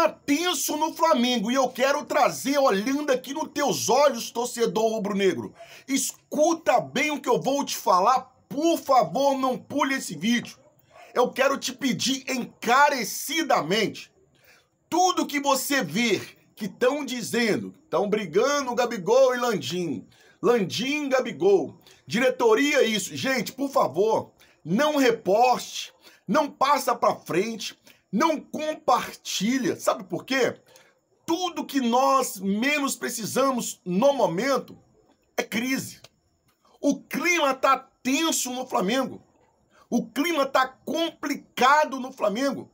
clima tenso no Flamengo e eu quero trazer, olhando aqui nos teus olhos, torcedor rubro-negro. Escuta bem o que eu vou te falar, por favor, não pule esse vídeo. Eu quero te pedir encarecidamente. Tudo que você ver que estão dizendo, estão brigando Gabigol e Landim, Landim, Gabigol, diretoria é isso. Gente, por favor, não reposte, não passa para frente não compartilha. Sabe por quê? Tudo que nós menos precisamos no momento é crise. O clima tá tenso no Flamengo. O clima tá complicado no Flamengo.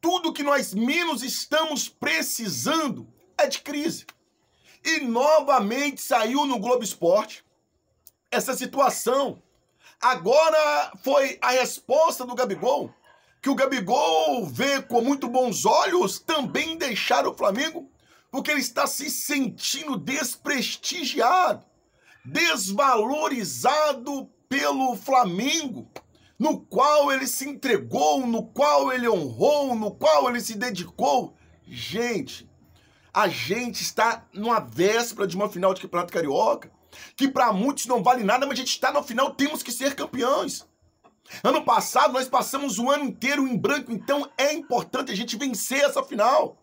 Tudo que nós menos estamos precisando é de crise. E novamente saiu no Globo Esporte essa situação. Agora foi a resposta do Gabigol que o Gabigol vê com muito bons olhos também deixar o Flamengo, porque ele está se sentindo desprestigiado, desvalorizado pelo Flamengo, no qual ele se entregou, no qual ele honrou, no qual ele se dedicou. Gente, a gente está numa véspera de uma final de Campeonato Carioca, que para muitos não vale nada, mas a gente está na final, temos que ser campeões. Ano passado nós passamos o ano inteiro em branco, então é importante a gente vencer essa final.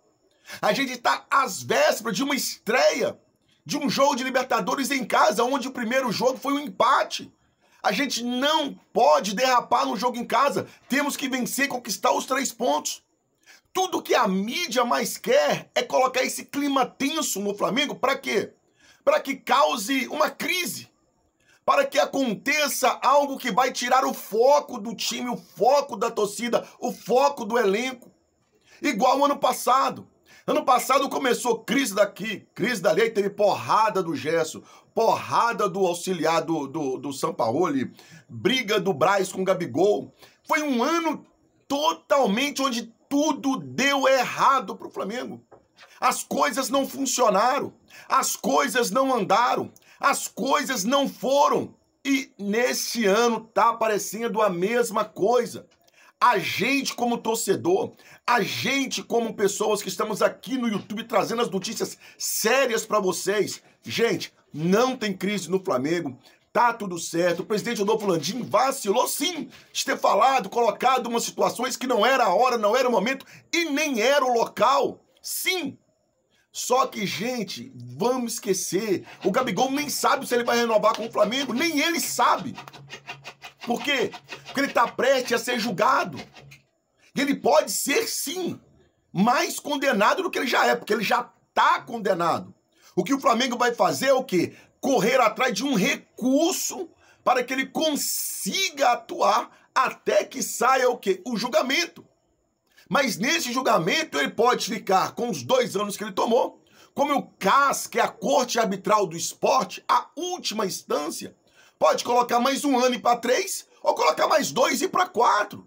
A gente está às vésperas de uma estreia de um jogo de Libertadores em casa, onde o primeiro jogo foi um empate. A gente não pode derrapar no jogo em casa. Temos que vencer conquistar os três pontos. Tudo que a mídia mais quer é colocar esse clima tenso no Flamengo para quê? Para que cause uma crise para que aconteça algo que vai tirar o foco do time, o foco da torcida, o foco do elenco. Igual o ano passado. Ano passado começou crise daqui, crise dali, teve porrada do Gesso, porrada do auxiliar do, do, do Sampaoli, briga do Braz com o Gabigol. Foi um ano totalmente onde tudo deu errado para o Flamengo. As coisas não funcionaram, as coisas não andaram, as coisas não foram. E neste ano tá aparecendo a mesma coisa. A gente, como torcedor, a gente, como pessoas que estamos aqui no YouTube trazendo as notícias sérias para vocês. Gente, não tem crise no Flamengo. Tá tudo certo. O presidente Rodolfo Landim vacilou sim de ter falado, colocado umas situações que não era a hora, não era o momento e nem era o local. Sim, só que, gente, vamos esquecer. O Gabigol nem sabe se ele vai renovar com o Flamengo, nem ele sabe. Por quê? Porque ele está prestes a ser julgado. E ele pode ser, sim, mais condenado do que ele já é, porque ele já está condenado. O que o Flamengo vai fazer é o quê? Correr atrás de um recurso para que ele consiga atuar até que saia o quê? O julgamento. Mas nesse julgamento ele pode ficar com os dois anos que ele tomou, como o CAS, que é a Corte Arbitral do Esporte, a última instância, pode colocar mais um ano e para três, ou colocar mais dois e para quatro.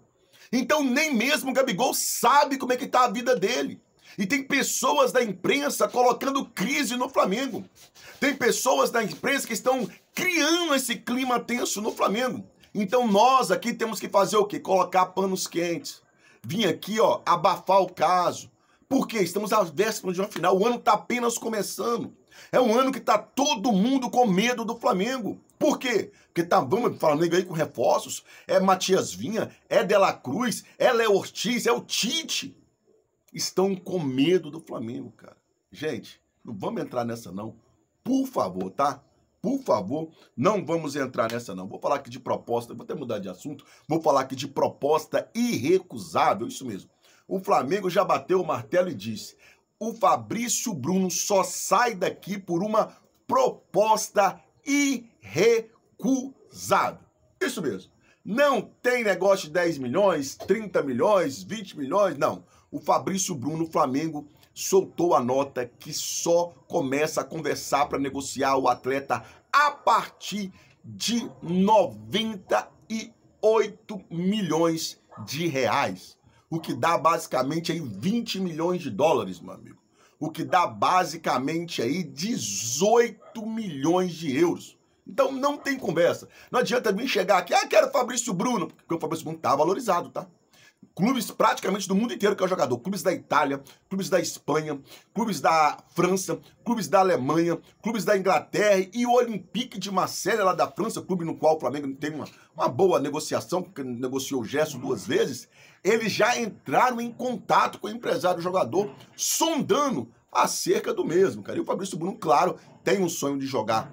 Então nem mesmo o Gabigol sabe como é que está a vida dele. E tem pessoas da imprensa colocando crise no Flamengo. Tem pessoas da imprensa que estão criando esse clima tenso no Flamengo. Então nós aqui temos que fazer o quê? Colocar panos quentes vim aqui, ó, abafar o caso. Porque estamos à véspera de uma final, o ano está apenas começando. É um ano que está todo mundo com medo do Flamengo. Por quê? Porque tá, vamos, Flamengo aí com reforços, é Matias Vinha, é Dela Cruz, é Léo Ortiz, é o Tite. Estão com medo do Flamengo, cara. Gente, não vamos entrar nessa não. Por favor, tá? Por favor, não vamos entrar nessa não. Vou falar aqui de proposta, vou até mudar de assunto, vou falar aqui de proposta irrecusável, isso mesmo. O Flamengo já bateu o martelo e disse: "O Fabrício Bruno só sai daqui por uma proposta irrecusável". Isso mesmo. Não tem negócio de 10 milhões, 30 milhões, 20 milhões, não. O Fabrício Bruno, Flamengo, soltou a nota que só começa a conversar para negociar o atleta a partir de 98 milhões de reais. O que dá basicamente aí 20 milhões de dólares, meu amigo. O que dá basicamente aí 18 milhões de euros. Então não tem conversa. Não adianta vir chegar aqui, ah, quero Fabrício Bruno, porque o Fabrício Bruno tá valorizado, tá? clubes praticamente do mundo inteiro que é o jogador. Clubes da Itália, clubes da Espanha, clubes da França, clubes da Alemanha, clubes da Inglaterra e o Olympique de Marselha lá da França, clube no qual o Flamengo tem uma, uma boa negociação, porque negociou o Gesso duas vezes. Eles já entraram em contato com o empresário do jogador, sondando acerca do mesmo, cara. E o Fabrício Bruno, claro, tem um sonho de jogar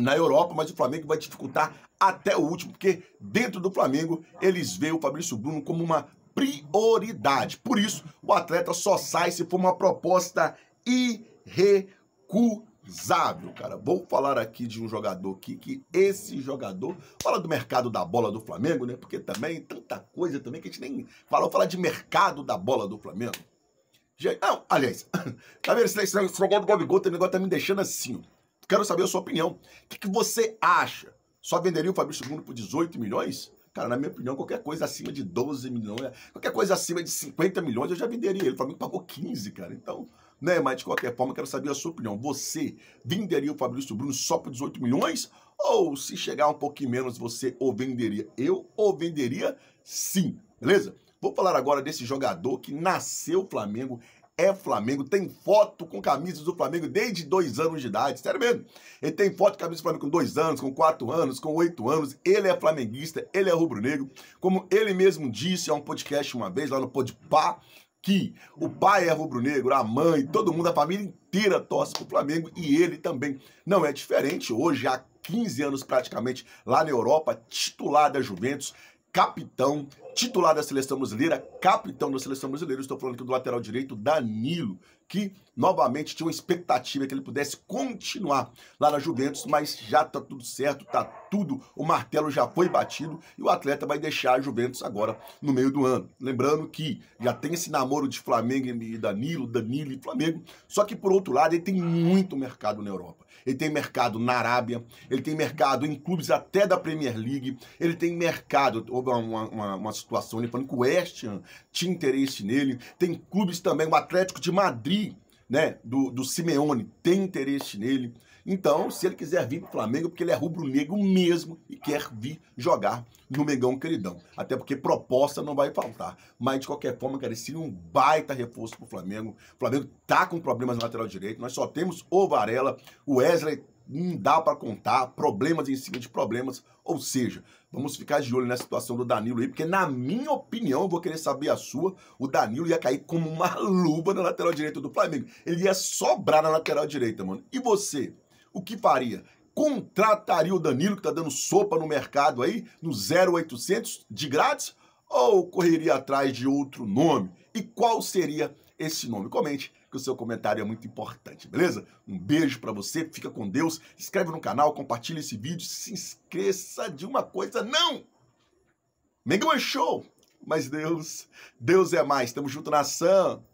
na Europa, mas o Flamengo vai dificultar até o último, porque dentro do Flamengo eles veem o Fabrício Bruno como uma prioridade. Por isso, o atleta só sai se for uma proposta irrecusável, cara. Vou falar aqui de um jogador aqui que esse jogador fala do mercado da bola do Flamengo, né? Porque também tanta coisa também que a gente nem falou, falar de mercado da bola do Flamengo. Gente, não, aliás, tá vendo esse negócio do Gabigol, o negócio tá me deixando assim, ó quero saber a sua opinião. O que, que você acha? Só venderia o Fabrício Bruno por 18 milhões? Cara, na minha opinião, qualquer coisa acima de 12 milhões, qualquer coisa acima de 50 milhões, eu já venderia ele. O Flamengo pagou 15, cara. Então, né? Mas de qualquer forma, quero saber a sua opinião. Você venderia o Fabrício Bruno só por 18 milhões? Ou se chegar um pouquinho menos, você o venderia? Eu o venderia sim, beleza? Vou falar agora desse jogador que nasceu Flamengo, é Flamengo, tem foto com camisas do Flamengo desde dois anos de idade, sério mesmo. Ele tem foto com camisa do Flamengo com dois anos, com quatro anos, com oito anos. Ele é flamenguista, ele é rubro-negro. Como ele mesmo disse a um podcast uma vez lá no Podpah, que o pai é rubro-negro, a mãe, todo mundo, a família inteira torce pro Flamengo e ele também. Não é diferente hoje, há 15 anos praticamente, lá na Europa, titular da Juventus, capitão, titular da seleção brasileira, capitão da seleção brasileira. Estou falando aqui do lateral direito, Danilo, que novamente tinha uma expectativa que ele pudesse continuar lá na Juventus, mas já tá tudo certo, tá tudo, o martelo já foi batido e o atleta vai deixar a Juventus agora no meio do ano. Lembrando que já tem esse namoro de Flamengo e Danilo, Danilo e Flamengo, só que por outro lado ele tem muito mercado na Europa. Ele tem mercado na Arábia, ele tem mercado em clubes até da Premier League, ele tem mercado, houve uma, uma, uma situação, ali falando que o West Ham tinha interesse nele, tem clubes também, o Atlético de Madrid né, do, do Simeone tem interesse nele. Então, se ele quiser vir para o Flamengo, porque ele é rubro-negro mesmo e quer vir jogar no Mengão Queridão. Até porque proposta não vai faltar. Mas, de qualquer forma, cara, seria um baita reforço para o Flamengo. O Flamengo tá com problemas na lateral direito. Nós só temos o Varela. O Wesley não dá para contar, problemas em cima de problemas, ou seja, vamos ficar de olho na situação do Danilo aí, porque na minha opinião, eu vou querer saber a sua, o Danilo ia cair como uma luba na lateral direita do Flamengo. Ele ia sobrar na lateral direita, mano. E você, o que faria? Contrataria o Danilo que tá dando sopa no mercado aí, no 0800 de grátis ou correria atrás de outro nome? E qual seria esse nome. Comente, que o seu comentário é muito importante, beleza? Um beijo para você, fica com Deus, se inscreve no canal, compartilha esse vídeo, se inscreça de uma coisa, não! mega é show, mas Deus, Deus é mais. Tamo junto, nação!